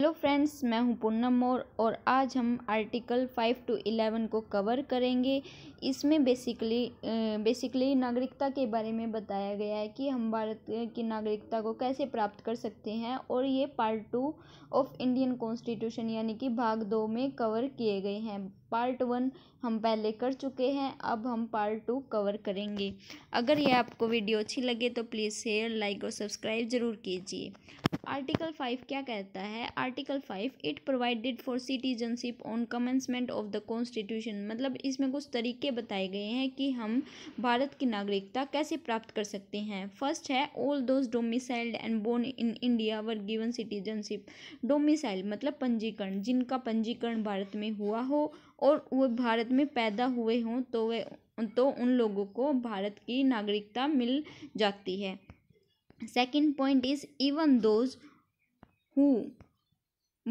Hello friends मैं हूं पूनम मोर और आज हम आर्टिकल फाइव टू इलेवन को कवर करेंगे इसमें बेसिकली बेसिकली नागरिकता के बारे में बताया गया है कि हम भारत की नागरिकता को कैसे प्राप्त कर सकते हैं और ये part two of Indian constitution यानी कि भाग दो में कवर किए गए हैं पार्ट वन हम पहले कर चुके हैं अब हम पार्ट टू कवर करेंगे अगर यह आपको वीडियो अच्छी लगे तो प्लीज़ शेयर लाइक और सब्सक्राइब ज़रूर कीजिए आर्टिकल फाइव क्या कहता है article five it provided for citizenship on commencement of the constitution मतलब इसमें कुछ तरीके बताए गए हैं कि हम भारत की नागरिकता कैसे प्राप्त कर सकते हैं फर्स्ट है all those domiciled and born in India were given citizenship domicile मतलब पंजीकरण जिनका पंजीकरण भारत में हुआ हो और वो भारत में पैदा हुए हों तो वे तो उन लोगों को भारत की नागरिकता मिल जाती है second point is even those who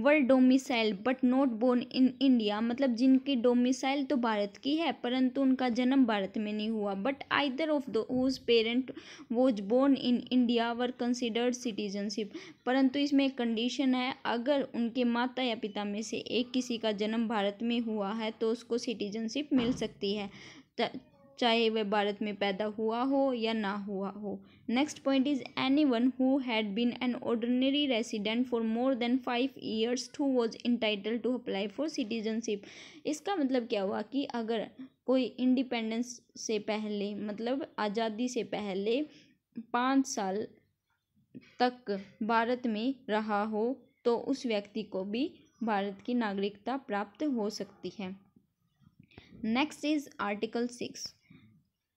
were domicile but not born in India मतलब जिनकी डोमिसाइल तो भारत की है परंतु उनका जन्म भारत में नहीं हुआ but either of whose parent was born in India were considered citizenship परंतु इसमें एक कंडीशन है अगर उनके माता या पिता में से एक किसी का जन्म भारत में हुआ है तो उसको सिटीजनशिप मिल सकती है चाहे वह भारत में पैदा हुआ हो या ना हुआ हो next point is anyone who had been an ordinary resident for more than five years too was entitled to apply for citizenship इसका मतलब क्या हुआ कि अगर कोई इंडिपेंडेंस से पहले मतलब आज़ादी से पहले पाँच साल तक भारत में रहा हो तो उस व्यक्ति को भी भारत की नागरिकता प्राप्त हो सकती है next is article six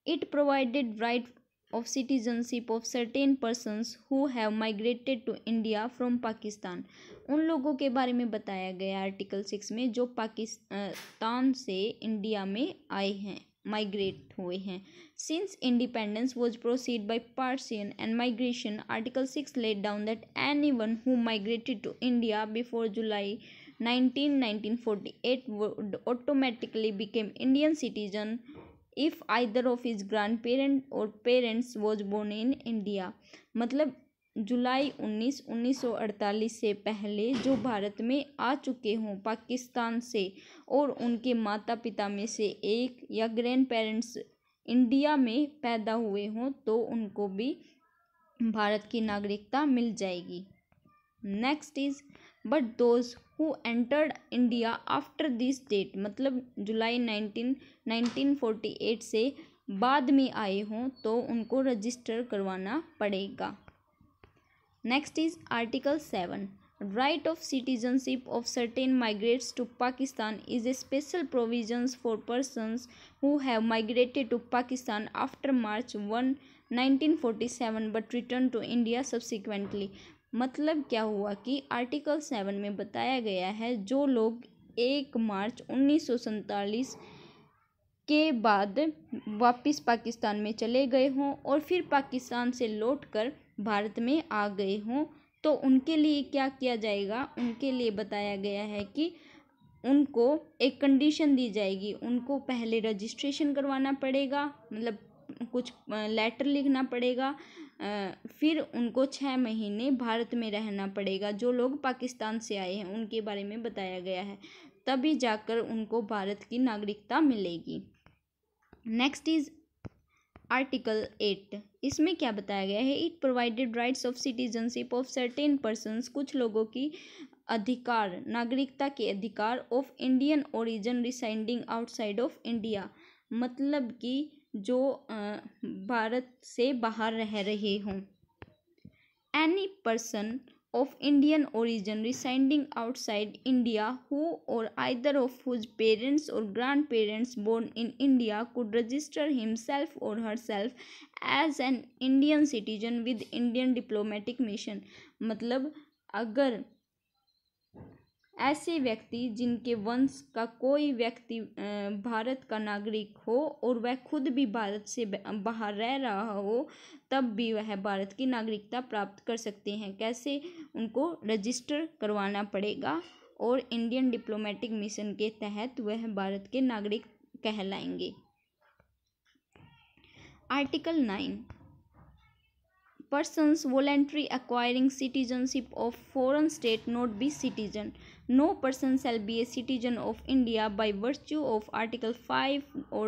It provided right of citizenship of certain persons who have migrated to India from Pakistan. उन लोगों के बारे में बताया गया आर्टिकल सिक्स में जो पाकिस्तान से इंडिया में आए हैं माइग्रेट हुए हैं since independence was proceed by partition and migration article six laid down that anyone who migrated to India before July nineteen nineteen forty eight would automatically became Indian citizen if either of his grandparent or parents was born in India मतलब जुलाई उन्नीस उन्नीस सौ अड़तालीस से पहले जो भारत में आ चुके हों पाकिस्तान से और उनके माता पिता में से एक या ग्रैंड पेरेंट्स इंडिया में पैदा हुए हों तो उनको भी भारत की नागरिकता मिल जाएगी next is but those who entered India after this date मतलब July nineteen nineteen forty eight से बाद में आए हों तो उनको रजिस्टर करवाना पड़ेगा next is article seven right of citizenship of certain migrants to Pakistan is a special provision for persons who have migrated to Pakistan after March one nineteen forty seven but return to India subsequently मतलब क्या हुआ कि article seven में बताया गया है जो लोग एक मार्च उन्नीस सौ सैंतालीस के बाद वापस पाकिस्तान में चले गए हों और फिर पाकिस्तान से लौटकर भारत में आ गए हों तो उनके लिए क्या किया जाएगा उनके लिए बताया गया है कि उनको एक कंडीशन दी जाएगी उनको पहले रजिस्ट्रेशन करवाना पड़ेगा मतलब कुछ लेटर लिखना पड़ेगा फिर उनको छः महीने भारत में रहना पड़ेगा जो लोग पाकिस्तान से आए हैं उनके बारे में बताया गया है तभी जाकर उनको भारत की नागरिकता मिलेगी नेक्स्ट इज़ आर्टिकल एट इसमें क्या बताया गया है it provided rights of citizenship of certain persons कुछ लोगों की अधिकार नागरिकता के अधिकार of Indian origin residing outside of India मतलब कि जो भारत से बाहर रह रहे हों any person of Indian origin residing outside India who or either of whose parents or grand parents born in India could register himself or herself as an Indian citizen with Indian diplomatic mission मतलब अगर ऐसे व्यक्ति जिनके वंश का कोई व्यक्ति भारत का नागरिक हो और वह खुद भी भारत से बाहर रह रहा हो तब भी वह भारत की नागरिकता प्राप्त कर सकते हैं कैसे उनको रजिस्टर करवाना पड़ेगा और इंडियन डिप्लोमेटिक मिशन के तहत वह भारत के नागरिक कहलाएंगे article nine persons voluntarily acquiring citizenship of foreign state not be citizen no person shall be a citizen of india by virtue of article 5 or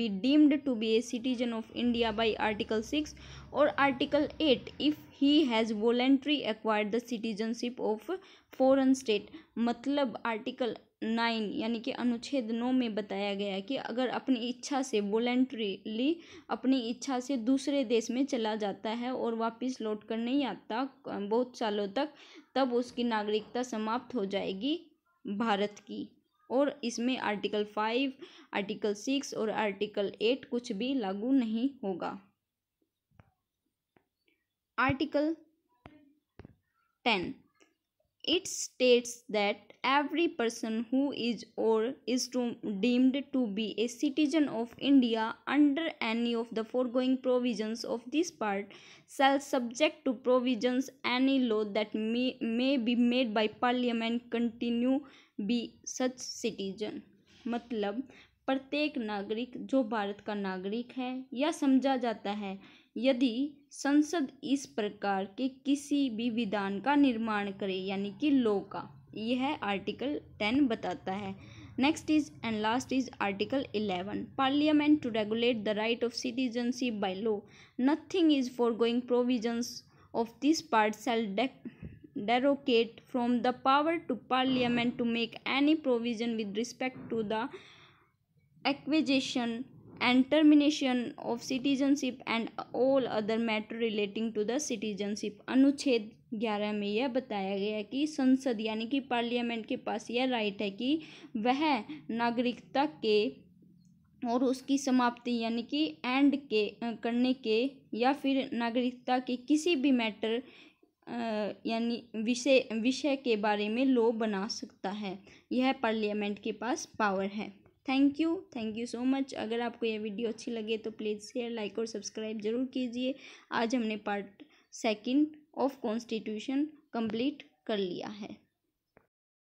be deemed to be a citizen of india by article 6 or article 8 if he has voluntarily acquired the citizenship of foreign state मतलब Article nine यानी कि अनुच्छेद नौ में बताया गया है कि अगर अपनी इच्छा से वॉलेंट्रीली अपनी इच्छा से दूसरे देश में चला जाता है और वापस लौट कर नहीं आता बहुत सालों तक तब उसकी नागरिकता समाप्त हो जाएगी भारत की और इसमें आर्टिकल फाइव आर्टिकल सिक्स और आर्टिकल एट कुछ भी लागू नहीं होगा article ten it's states that every person who is or is to, deemed to be a citizen of India under any of the foregoing provisions of this part shall subject to provisions any law that may, may be made by parliament continue be such citizen matlab प्रत्येक नागरिक जो भारत का नागरिक है या समझा जाता है यदि संसद इस प्रकार के किसी भी विधान का निर्माण करे यानी कि लो का ये है आर्टिकल टेन बताता है next is and last is article eleven parliament to regulate the right of citizenship by law nothing is foregoing provisions of this part shall derogate from the power to parliament to make any provision with respect to the acquisition and termination of citizenship and all other matter relating to the citizenship अनुच्छेद ग्यारह में यह बताया गया कि संसद यानी कि पार्लियामेंट के पास यह राइट है कि वह नागरिकता के और उसकी समाप्ति यानी कि एंड के करने के या फिर नागरिकता के किसी भी मैटर यानी विषय विषय के बारे में लॉ बना सकता है यह पार्लियामेंट के पास पावर है thank you thank you so much अगर आपको यह वीडियो अच्छी लगे तो प्लीज़ शेयर लाइक और सब्सक्राइब ज़रूर कीजिए आज हमने part second of constitution complete कर लिया है